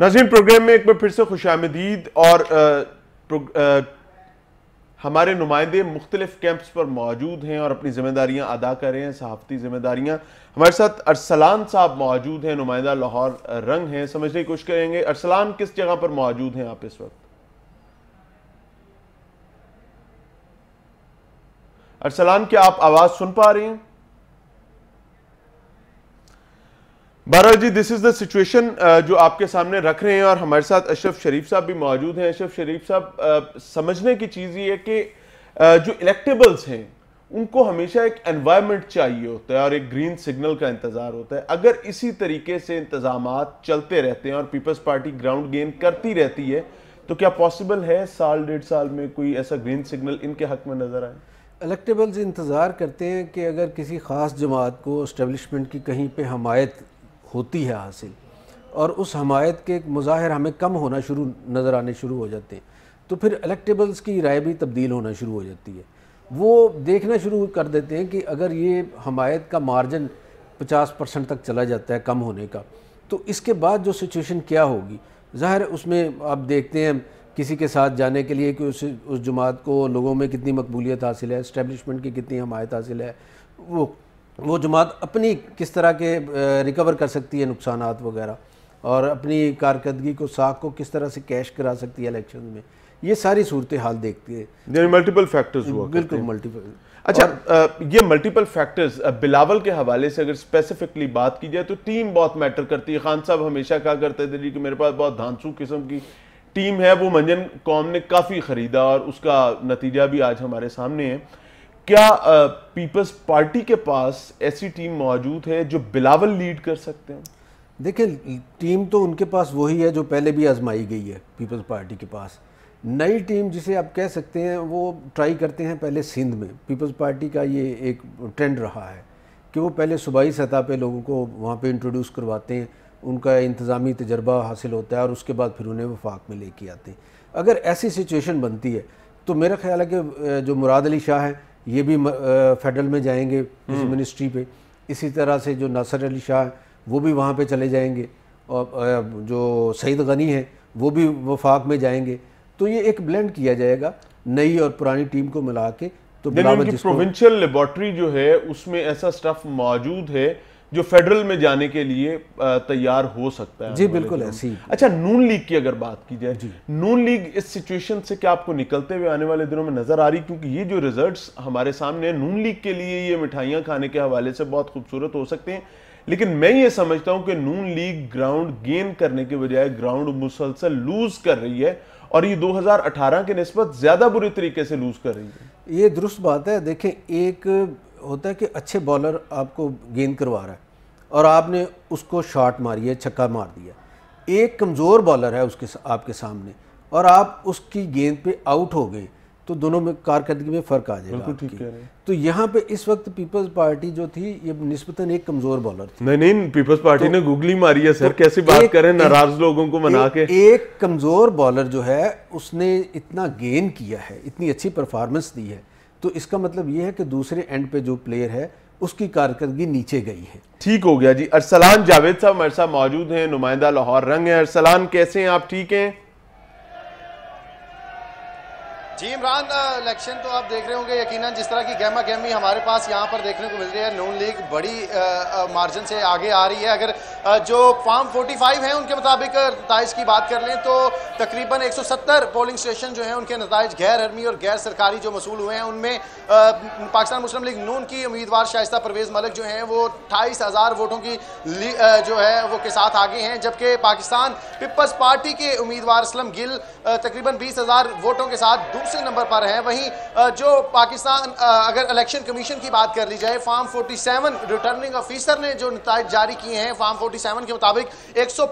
नाजीन प्रोग्राम में एक बार फिर से खुश आमदीद और आ, आ, हमारे नुमाइंदे मुख्तलिफ कैंप्स पर मौजूद हैं और अपनी जिम्मेदारियाँ अदा कर रहे हैं सहाफ़ती जिम्मेदारियाँ हमारे साथ अरसलान साहब मौजूद हैं नुमाइंदा लाहौर रंग हैं समझने की कोशिश करेंगे अरसलान किस जगह पर मौजूद हैं आप इस वक्त अरसलान क्या आप आवाज़ सुन पा रही हैं बहरहाल जी दिस इज़ द सिचुएशन जो आपके सामने रख रहे हैं और हमारे साथ अशरफ शरीफ साहब भी मौजूद हैं अशरफ शरीफ साहब uh, समझने की चीज़ ये है कि uh, जो इलेक्टेबल्स हैं उनको हमेशा एक एनवायरनमेंट चाहिए होता है और एक ग्रीन सिग्नल का इंतज़ार होता है अगर इसी तरीके से इंतजाम चलते रहते हैं और पीपल्स पार्टी ग्राउंड गेन करती रहती है तो क्या पॉसिबल है साल डेढ़ साल में कोई ऐसा ग्रीन सिग्नल इनके हक में नज़र आए इलेक्टेबल्स इंतज़ार करते हैं कि अगर किसी ख़ास जमात को इस्टेबलिशमेंट की कहीं पे हमायत होती है हासिल और उस हमायत के मुजाहर हमें कम होना शुरू नज़र आने शुरू हो जाते हैं तो फिर इलेक्टेबल्स की राय भी तब्दील होना शुरू हो जाती है वो देखना शुरू कर देते हैं कि अगर ये हमायत का मार्जन 50 परसेंट तक चला जाता है कम होने का तो इसके बाद जो सिचुएशन क्या होगी ज़ाहिर उसमें आप देखते हैं किसी के साथ जाने के लिए कि उस उस जमात को लोगों में कितनी मकबूलियत हासिल है इस्टेबलिशमेंट की कितनी हमायत हासिल है वो वो जमात अपनी किस तरह के रिकवर कर सकती है नुकसान वगैरह और अपनी कारकर्दगी को साख को किस तरह से कैश करा सकती है इलेक्शन में ये सारी सूरत हाल देखती है मल्टीपल फैक्टर्स हुआ बिल्कुल मल्टीपल अच्छा और, आ, ये मल्टीपल फैक्टर्स बिलावल के हवाले से अगर स्पेसिफिकली बात की जाए तो टीम बहुत मैटर करती है खान साहब हमेशा कहा करते थे जी कि मेरे पास बहुत धानसू किस्म की टीम है वो मंजन कौम ने काफ़ी ख़रीदा और उसका नतीजा भी आज हमारे सामने है क्या पीपल्स पार्टी के पास ऐसी टीम मौजूद है जो बिलावल लीड कर सकते हैं देखिए टीम तो उनके पास वही है जो पहले भी आजमाई गई है पीपल्स पार्टी के पास नई टीम जिसे आप कह सकते हैं वो ट्राई करते हैं पहले सिंध में पीपल्स पार्टी का ये एक ट्रेंड रहा है कि वो पहले सूबाई सतह पे लोगों को वहाँ पे इंट्रोड्यूस करवाते हैं उनका इंतज़ामी तजर्बा हासिल होता है और उसके बाद फिर उन्हें वफाक में लेके आते हैं अगर ऐसी सिचुएशन बनती है तो मेरा ख्याल है कि जो मुराद अली शाह हैं ये भी फेडरल में जाएंगे इस मिनिस्ट्री हम्म। पे इसी तरह से जो नासर अली शाह हैं वो भी वहाँ पे चले जाएंगे और जो सईद गनी हैं वो भी वफाक में जाएंगे तो ये एक ब्लेंड किया जाएगा नई और पुरानी टीम को मिला के तो प्रोविंशियल लेबॉर्ट्री जो है उसमें ऐसा स्टफ मौजूद है जो फेडरल में जाने के लिए तैयार हो सकता है जी बिल्कुल ऐसी अच्छा नून लीग की अगर बात की जाए जी नून लीग इस सिचुएशन से क्या आपको निकलते हुए आने वाले दिनों में नजर आ रही क्योंकि ये जो रिजल्ट्स हमारे सामने नून लीग के लिए ये मिठाइयां खाने के हवाले से बहुत खूबसूरत हो सकते हैं लेकिन मैं ये समझता हूं कि नून लीग ग्राउंड गेन करने के बजाय ग्राउंड मुसलसल लूज कर रही है और ये 2018 के नस्बत ज़्यादा बुरी तरीके से लूज कर रही है ये दुरुस्त बात है देखें एक होता है कि अच्छे बॉलर आपको गेंद करवा रहा है और आपने उसको शॉट मारी है छक्का मार दिया एक कमज़ोर बॉलर है उसके आपके सामने और आप उसकी गेंद पे आउट हो गए तो दोनों में कारकर्दगी में फ़र्क आ जाएगा तो यहाँ पे इस वक्त पीपल्स पार्टी जो थी ये नस्बता एक कमज़ोर बॉलर थी नहीं नहीं पीपल्स पार्टी तो, ने गुगली मारी है सर तो कैसी बात करें नाराज़ लोगों को मना के एक कमज़ोर बॉलर जो है उसने इतना गेन किया है इतनी अच्छी परफॉर्मेंस दी है तो इसका मतलब ये है कि दूसरे एंड पे जो प्लेयर है उसकी कारकर्दगी नीचे गई है ठीक हो गया जी अरसलान जावेद साहब हमारे साथ मौजूद हैं नुमाइंदा लाहौर रंग है अरसलान कैसे हैं आप ठीक हैं जी इमरान इलेक्शन तो आप देख रहे होंगे यकीनन जिस तरह की गहमा गहमी हमारे पास यहाँ पर देखने को मिल रही है नून लीग बड़ी मार्जिन से आगे आ रही है अगर आ, जो फार्म 45 हैं उनके मुताबिक नतज की बात कर लें तो तकरीबन 170 पोलिंग स्टेशन जो हैं उनके नतज गैर अर्मी और गैर सरकारी जो मसूल हुए हैं उनमें पाकिस्तान मुस्लिम लीग नून की उम्मीदवार शाइस्ता परवेज़ मलिक जो हैं वो अट्ठाईस वोटों की आ, जो है वो के साथ आगे हैं जबकि पाकिस्तान पीपल्स पार्टी के उम्मीदवार असलम गिल तकरीबन बीस वोटों के साथ दूसरे दूसरे नंबर पर हैं वहीं जो पाकिस्तान अगर इलेक्शन कमीशन की बात कर ली जाए फार्म 47 रिटर्निंग ऑफिसर ने जो नतज जारी किए हैं फार्म 47 के मुताबिक एक सौ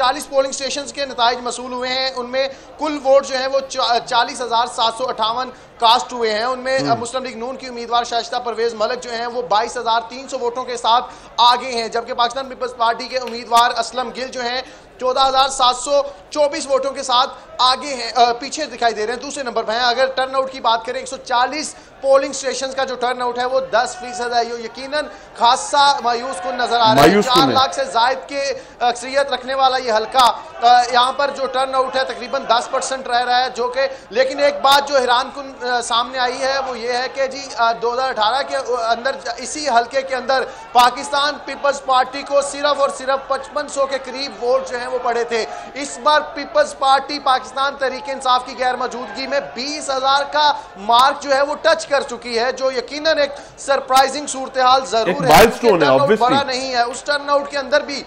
चालीस पोलिंग स्टेशन के नतज मसूल हुए हैं उनमें कुल वोट जो है वो चालीस हज़ार सात सौ अठावन कास्ट हुए हैं उनमें मुस्लिम लीग नून की उम्मीदवार शाइस्ता परवेज मलक जो हैं वो बाईस हज़ार तीन सौ वोटों के साथ आगे हैं जबकि पाकिस्तान पीपल्स पार्टी के उम्मीदवार असलम गिल जो हैं चौबीस वोटों के साथ आगे हैं पीछे दिखाई दे रहे हैं दूसरे नंबर पर हैं अगर टर्नआउट की बात करें 140 पोलिंग स्टेशन का जो टर्नआउट है वो 10 फीसद है यकीन खासा मायूस को नजर आ रहा है चार लाख से जायद के अक्सरियत रखने वाला ये हल्का यहाँ पर जो टर्न आउट है तकरीबन 10 परसेंट रह रहा है जो कि लेकिन एक बात जो हैरान कन सामने आई है वो ये है कि जी 2018 के अंदर इसी हलके के अंदर पाकिस्तान पीपल्स पार्टी को सिर्फ और सिर्फ पचपन सौ के करीब वोट जो हैं वो पड़े थे इस बार पीपल्स पार्टी पाकिस्तान तरीके इंसाफ की गैर मौजूदगी में बीस हजार का मार्क जो है वो टच कर चुकी है जो यकीन एक सरप्राइजिंग सूरत हाल जरूर है बड़ा नहीं है उस टर्न आउट के अंदर भी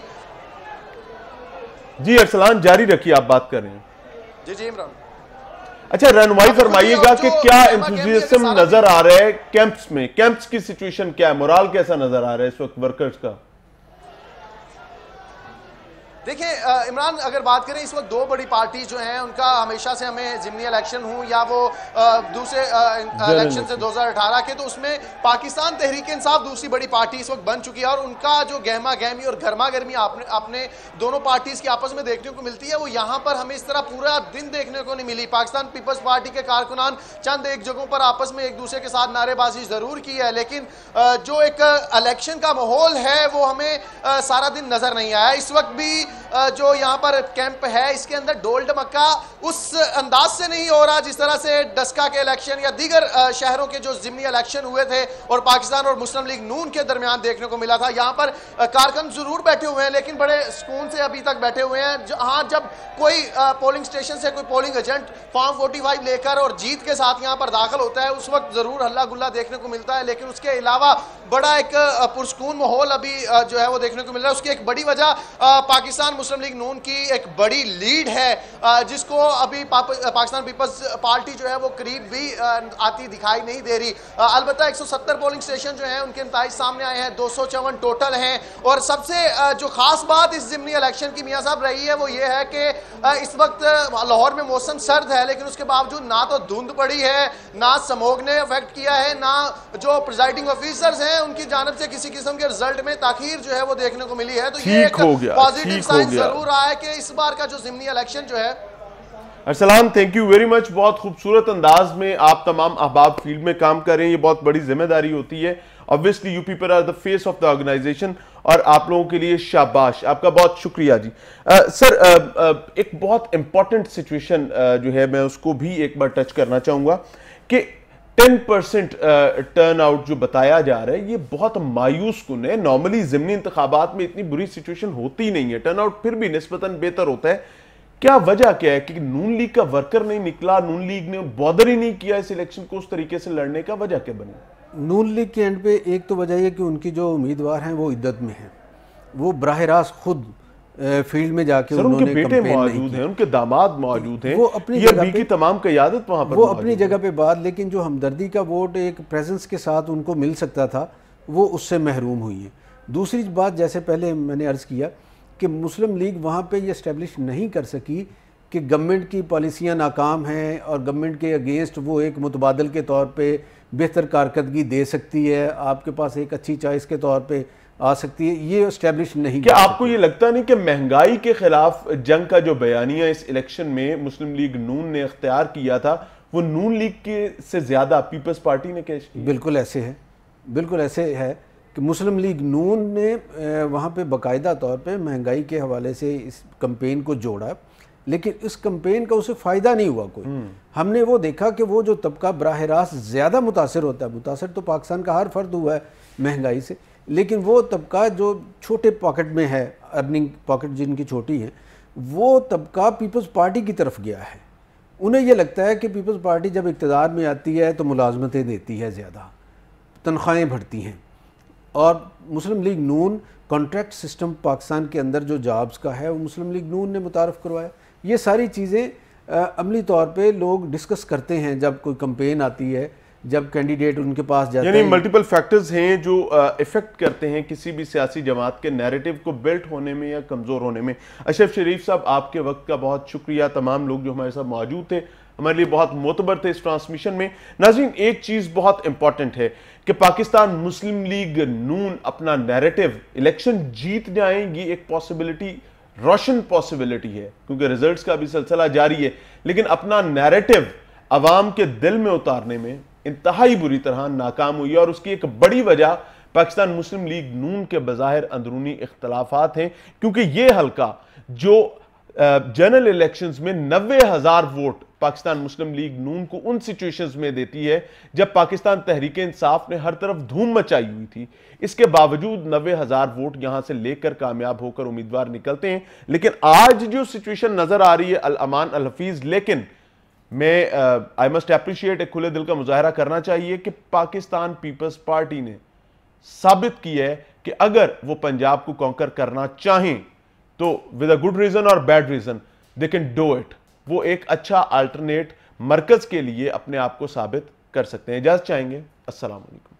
जी अरसलान जारी रखिए आप बात कर रहे हैं जी जी इमरान अच्छा रहनमाई फरमाइएगा कि तो क्या एंथुजियाज्म नजर आ रहा है कैंप्स में कैंप्स की सिचुएशन क्या है मोराल कैसा नजर आ रहा है इस वक्त वर्कर्स का देखिए इमरान अगर बात करें इस वक्त दो बड़ी पार्टी जो हैं उनका हमेशा से हमें जिमनी इलेक्शन हूँ या वो दूसरे इलेक्शन से 2018 के तो उसमें पाकिस्तान तहरीक इंसाफ दूसरी बड़ी पार्टी इस वक्त बन चुकी है और उनका जो गहमा गहमी और गर्मा गर्मी आपने अपने दोनों पार्टीज की आपस में देखने को मिलती है वो यहाँ पर हमें इस तरह पूरा दिन देखने को नहीं मिली पाकिस्तान पीपल्स पार्टी के कारकुनान चंद एक जगहों पर आपस में एक दूसरे के साथ नारेबाजी ज़रूर की है लेकिन जो एक इलेक्शन का माहौल है वो हमें सारा दिन नज़र नहीं आया इस वक्त भी जो यहाँ पर कैंप है इसके अंदर डोल डमक्का उस अंदाज से नहीं हो रहा जिस तरह से डस्का के इलेक्शन या दीगर शहरों के जो जिमनी इलेक्शन हुए थे और पाकिस्तान और मुस्लिम लीग नून के दरमियान देखने को मिला था यहाँ पर कारकन जरूर बैठे हुए हैं लेकिन बड़े सुकून से अभी तक बैठे हुए हैं हाँ जब कोई पोलिंग स्टेशन से कोई पोलिंग एजेंट फॉर्म फोर्टी लेकर और जीत के साथ यहाँ पर दाखिल होता है उस वक्त जरूर हल्ला गुल्ला देखने को मिलता है लेकिन उसके अलावा बड़ा एक पुरस्कून माहौल अभी जो है वो देखने को मिल रहा है उसकी एक बड़ी वजह पाकिस्तान मुस्लिम लीग नून की एक बड़ी लीड है जिसको अभी पाकिस्तान पीपल्स पार्टी जो है वो करीब भी आती दिखाई नहीं दे रही अलबत्त 170 पोलिंग स्टेशन जो है उनके नतज सामने आए हैं दो टोटल हैं और सबसे जो खास बात इस जिमनी इलेक्शन की मियाँ साहब रही है वो ये है कि इस वक्त लाहौर में मौसम सर्द है लेकिन उसके बावजूद ना तो धुंध पड़ी है ना समोग ने अफेक्ट किया है ना जो प्रिजाइडिंग ऑफिसर्स हैं उनकी जानब से किसी किस्म के रिजल्ट में ताखिर जो है वो देखने को मिली है तो ये एक पॉजिटिव साइंस जरूर आया कि इस बार का जो जिमनी इलेक्शन जो है Aslam thank you very much बहुत खूबसूरत अंदाज में आप तमाम अहबाब फील्ड में काम कर रहे हैं ये बहुत बड़ी जिम्मेदारी होती है obviously you people are the face of the organisation और आप लोगों के लिए शाबाश आपका बहुत शुक्रिया जी आ, सर आ, आ, एक बहुत इंपॉर्टेंट सिचुएशन जो है मैं उसको भी एक बार टच करना चाहूँगा कि टेन परसेंट टर्न आउट जो बताया जा रहा है ये बहुत मायूस कन है नॉर्मली ज़मनी इंतबात में इतनी बुरी सिचुएशन होती नहीं है टर्न आउट फिर भी नस्बता बेहतर होता है क्या वजह क्या है कि नून लीग का वर्कर नहीं निकला नून लीग ने बॉदर ही नहीं किया इस इलेक्शन को उस तरीके से लड़ने का वजह क्या बनी नून लीग के एंड पे एक तो वजह यह कि उनकी जो उम्मीदवार हैं वो इद्दत में हैं वो बरह रास्त खुद फील्ड में जाके उन्होंने उनके बेटे मौजूद हैं उनके दामाद मौजूद हैं वो अपनी जगह की तमाम क्यादत वहाँ पर वो अपनी जगह पे बात लेकिन जो हमदर्दी का वोट एक प्रेजेंस के साथ उनको मिल सकता था वो उससे महरूम हुई है दूसरी बात जैसे पहले मैंने अर्ज़ किया कि मुस्लिम लीग वहाँ पर यह इस्टेब्लिश नहीं कर सकी कि गवर्नमेंट की पॉलिसियाँ नाकाम हैं और गवर्नमेंट के अगेंस्ट वो एक मुतबादल के तौर पर बेहतर कारकर्दगी दे सकती है आपके पास एक अच्छी चॉइस के तौर पर आ सकती है ये इस्टेब्लिश नहीं क्या आपको ये लगता नहीं कि महंगाई के खिलाफ जंग का जो बयानिया इस इलेक्शन में मुस्लिम लीग नून ने अख्तियार किया था वो नून लीग के से ज़्यादा पीपल्स पार्टी ने कैश बिल्कुल ऐसे है बिल्कुल ऐसे है कि मुस्लिम लीग नून ने वहाँ पे बाकायदा तौर पे महंगाई के हवाले से इस कंपेन को जोड़ा लेकिन इस कम्पेन का उसे फ़ायदा नहीं हुआ कोई हम्म। हमने वो देखा कि वो जो तबका बरह रास्त ज़्यादा मुतासर होता है मुतासर तो पाकिस्तान का हर फर्द हुआ है महंगाई से लेकिन वो तबका जो छोटे पॉकेट में है अर्निंग पॉकेट जिनकी छोटी है वो तबका पीपल्स पार्टी की तरफ गया है उन्हें यह लगता है कि पीपल्स पार्टी जब इकतदार में आती है तो मुलाजमतें देती है ज़्यादा तनख्वाहें भरती हैं और मुस्लिम लीग नून कॉन्ट्रैक्ट सिस्टम पाकिस्तान के अंदर जो जॉब्स का है वो मुस्लिम लीग नून ने मुतारफ़ करवाया ये सारी चीज़ें अमली तौर पे लोग डिस्कस करते हैं जब कोई कंपेन आती है जब कैंडिडेट उनके पास जाते यानी मल्टीपल फैक्टर्स हैं जो इफेक्ट करते हैं किसी भी सियासी जमात के नैरेटिव को बिल्ट होने में या कमज़ोर होने में अशरफ शरीफ साहब आपके वक्त का बहुत शुक्रिया तमाम लोग जो हमारे साथ मौजूद थे हमारे लिए बहुत मोतबर थे इस ट्रांसमिशन में नाजीन एक चीज़ बहुत इंपॉर्टेंट है कि पाकिस्तान मुस्लिम लीग नून अपना नैरेटिव इलेक्शन जीत जाए ये एक पॉसिबिलिटी रोशन पॉसिबिलिटी है क्योंकि रिजल्ट्स का भी सिलसिला जारी है लेकिन अपना नैरेटिव अवाम के दिल में उतारने में इंतहाई बुरी तरह नाकाम हुई और उसकी एक बड़ी वजह पाकिस्तान मुस्लिम लीग नून के बाहर अंदरूनी इख्तलाफात हैं क्योंकि ये हल्का जो जनरल इलेक्शंस में नबे हज़ार वोट पाकिस्तान मुस्लिम लीग नून को उन सिचुएशंस में देती है जब पाकिस्तान तहरीक इंसाफ ने हर तरफ धूम मचाई हुई थी इसके बावजूद नबे हज़ार वोट यहां से लेकर कामयाब होकर उम्मीदवार निकलते हैं लेकिन आज जो सिचुएशन नज़र आ रही है अल अमान अल हफीज़ लेकिन में आई मस्ट अप्रिशिएट एक खुले दिल का मुजाहरा करना चाहिए कि पाकिस्तान पीपल्स पार्टी ने साबित किया है कि अगर वो पंजाब को कॉन्कर करना चाहें तो विद अ गुड रीज़न और bad reason they can do it वो एक अच्छा अल्टरनेट मरकज़ के लिए अपने आप को साबित कर सकते हैं इजाज़त चाहेंगे असल